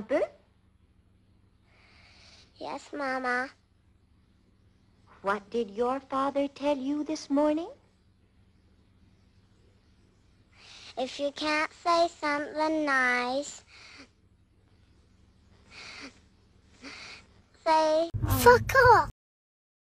example? Yes, Mama. What did your father tell you this morning? If you can't say something nice, say... Fuck off!